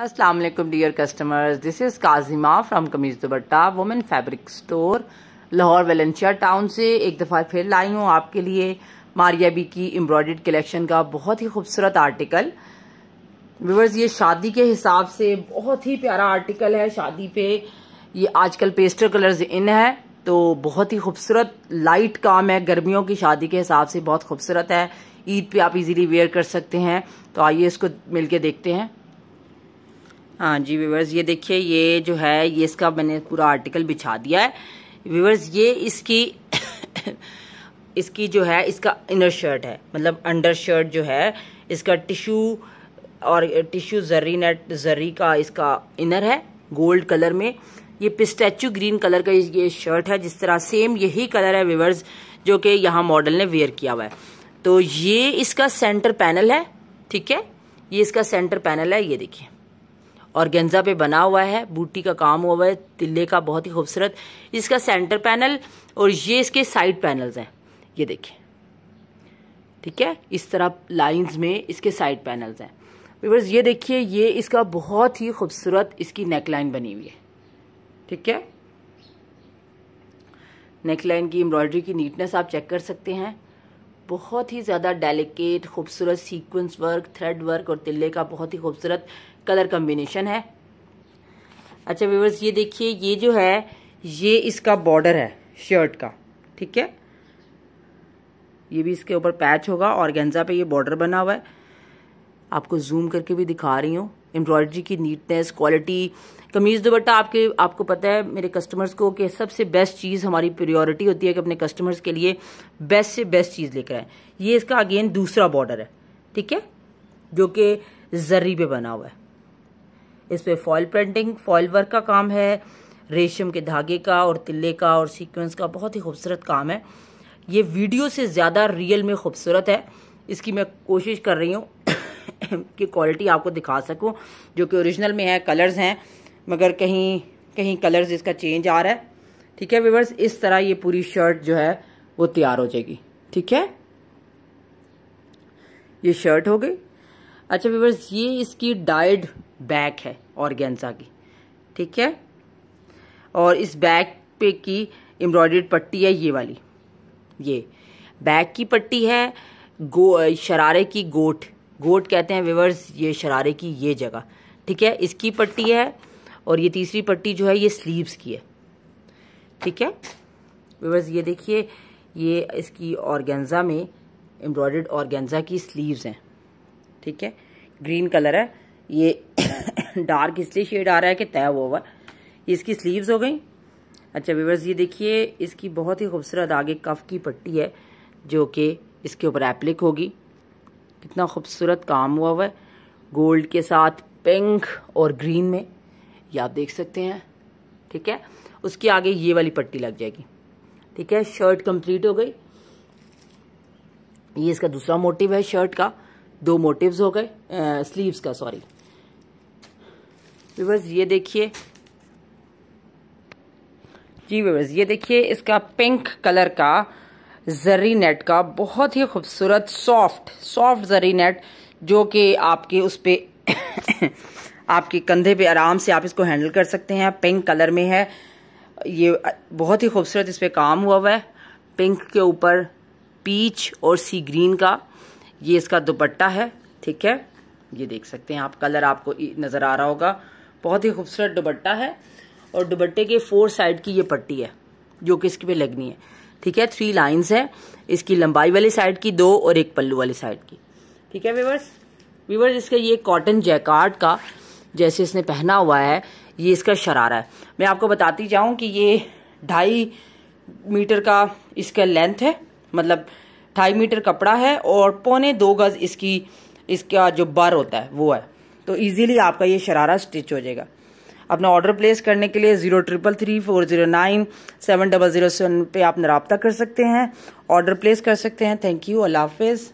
अस्सलाम वालेकुम dear customers this is Kazima from Kameez Dupatta women fabric store Lahore Valencia town से एक दफ़ा फिर लाई हूँ आपके लिए मारिया बी की एम्ब्रॉयड कलेक्शन का बहुत ही खूबसूरत आर्टिकल व्यूवर्स ये शादी के हिसाब से बहुत ही प्यारा आर्टिकल है शादी पे ये आजकल पेस्टर कलर्स इन है तो बहुत ही खूबसूरत लाइट काम है गर्मियों की शादी के हिसाब से बहुत खूबसूरत है ईद पे आप इजीली वेयर कर सकते हैं तो आइए इसको मिलके देखते हैं हाँ जी व्यूवर्स ये देखिए ये जो है ये इसका मैंने पूरा आर्टिकल बिछा दिया है व्यूवर्स ये इसकी इसकी जो है इसका इनर शर्ट है मतलब अंडर शर्ट जो है इसका टिश्यू और टिश्यू जर्री नेट जर्री का इसका इनर है गोल्ड कलर में ये पिस्टैचू ग्रीन कलर का ये शर्ट है जिस तरह सेम यही कलर है विवर्स जो कि यहाँ मॉडल ने वेयर किया हुआ है तो ये इसका सेंटर पैनल है ठीक है ये इसका सेंटर पैनल है ये देखिए और गेंजा पे बना हुआ है बूटी का काम हुआ है तिल्ले का बहुत ही खूबसूरत इसका सेंटर पैनल और ये इसके साइड पैनल्स हैं ये देखिए ठीक है इस तरह लाइंस में इसके साइड पैनल्स हैं वीवर्स ये देखिए ये इसका बहुत ही खूबसूरत इसकी नेकलाइन बनी हुई है ठीक है नेकलाइन की एम्ब्रॉयडरी की नीटनेस आप चेक कर सकते हैं बहुत ही ज़्यादा डेलिकेट खूबसूरत सीक्वेंस वर्क थ्रेड वर्क और तिल्ले का बहुत ही खूबसूरत कलर कम्बिनेशन है अच्छा व्यूवर्स ये देखिए ये जो है ये इसका बॉर्डर है शर्ट का ठीक है ये भी इसके ऊपर पैच होगा और गेंजा पे ये बॉर्डर बना हुआ है आपको जूम करके भी दिखा रही हूँ एम्ब्रॉयडरी की नीटनेस क्वालिटी कमीज़ दुपट्टा आपके आपको पता है मेरे कस्टमर्स को कि सबसे बेस्ट चीज़ हमारी प्रियोरिटी होती है कि अपने कस्टमर्स के लिए बेस्ट से बेस्ट चीज़ लेकर आए ये इसका अगेन दूसरा बॉर्डर है ठीक है जो कि जर्री पे बना हुआ है इस पर फॉयल प्रिंटिंग फॉयल वर्क का काम है रेशम के धागे का और तिल्ले का और सीक्वेंस का बहुत ही खूबसूरत काम है ये वीडियो से ज़्यादा रियल में खूबसूरत है इसकी मैं कोशिश कर रही हूँ की क्वालिटी आपको दिखा सकूं जो कि ओरिजिनल में है कलर्स हैं मगर कहीं कहीं कलर्स इसका चेंज आ रहा है ठीक है व्यूवर्स इस तरह ये पूरी शर्ट जो है वो तैयार हो जाएगी ठीक है ये शर्ट हो गई अच्छा व्यूवर्स ये इसकी डाइड बैक है ऑर्गेन्जा की ठीक है और इस बैक पे की एम्ब्रॉयड पट्टी है ये वाली ये बैक की पट्टी है गो शरारे की गोट गोट कहते हैं विवर्स ये शरारे की ये जगह ठीक है इसकी पट्टी है और ये तीसरी पट्टी जो है ये स्लीव्स की है ठीक है विवर्स ये देखिए ये इसकी ऑर्गेंजा में एम्ब्रॉयड ऑर्गेंजा की स्लीव्स हैं ठीक है ग्रीन कलर है ये डार्क इसलिए शेड आ रहा है कि तय हुआ हुआ इसकी स्लीव्स हो गई अच्छा विवर्स ये देखिए इसकी बहुत ही खूबसूरत आगे कफ की पट्टी है जो कि इसके ऊपर एप्लिक होगी कितना खूबसूरत काम हुआ हुआ है गोल्ड के साथ पिंक और ग्रीन में ये आप देख सकते हैं ठीक है उसके आगे ये वाली पट्टी लग जाएगी ठीक है शर्ट कंप्लीट हो गई ये इसका दूसरा मोटिव है शर्ट का दो मोटिव्स हो गए स्लीव्स का सॉरी विवर्स ये देखिए जी विवर्स ये देखिए इसका पिंक कलर का जर्री नेट का बहुत ही खूबसूरत सॉफ्ट सॉफ्ट जर्री नेट जो कि आपके उस पर आपके कंधे पे आराम से आप इसको हैंडल कर सकते हैं पिंक कलर में है ये बहुत ही खूबसूरत इस पर काम हुआ हुआ है पिंक के ऊपर पीच और सी ग्रीन का ये इसका दुपट्टा है ठीक है ये देख सकते हैं आप कलर आपको नज़र आ रहा होगा बहुत ही खूबसूरत दुपट्टा है और दुपट्टे के फोर साइड की ये पट्टी है जो कि इसके पे लगनी है ठीक है थ्री लाइन्स है इसकी लंबाई वाली साइड की दो और एक पल्लू वाली साइड की ठीक है विवर्स वीवर्स इसका ये कॉटन जैकार्ड का जैसे इसने पहना हुआ है ये इसका शरारा है मैं आपको बताती जाऊं कि ये ढाई मीटर का इसका लेंथ है मतलब ढाई मीटर कपड़ा है और पौने दो गज इसकी इसका जो बर होता है वो है तो इजीली आपका ये शरारा स्टिच हो जाएगा अपना ऑर्डर प्लेस करने के लिए zero triple three four zero nine seven double zero seven पर आप रबता कर सकते हैं ऑर्डर प्लेस कर सकते हैं थैंक यू अल्लाह हाफिज़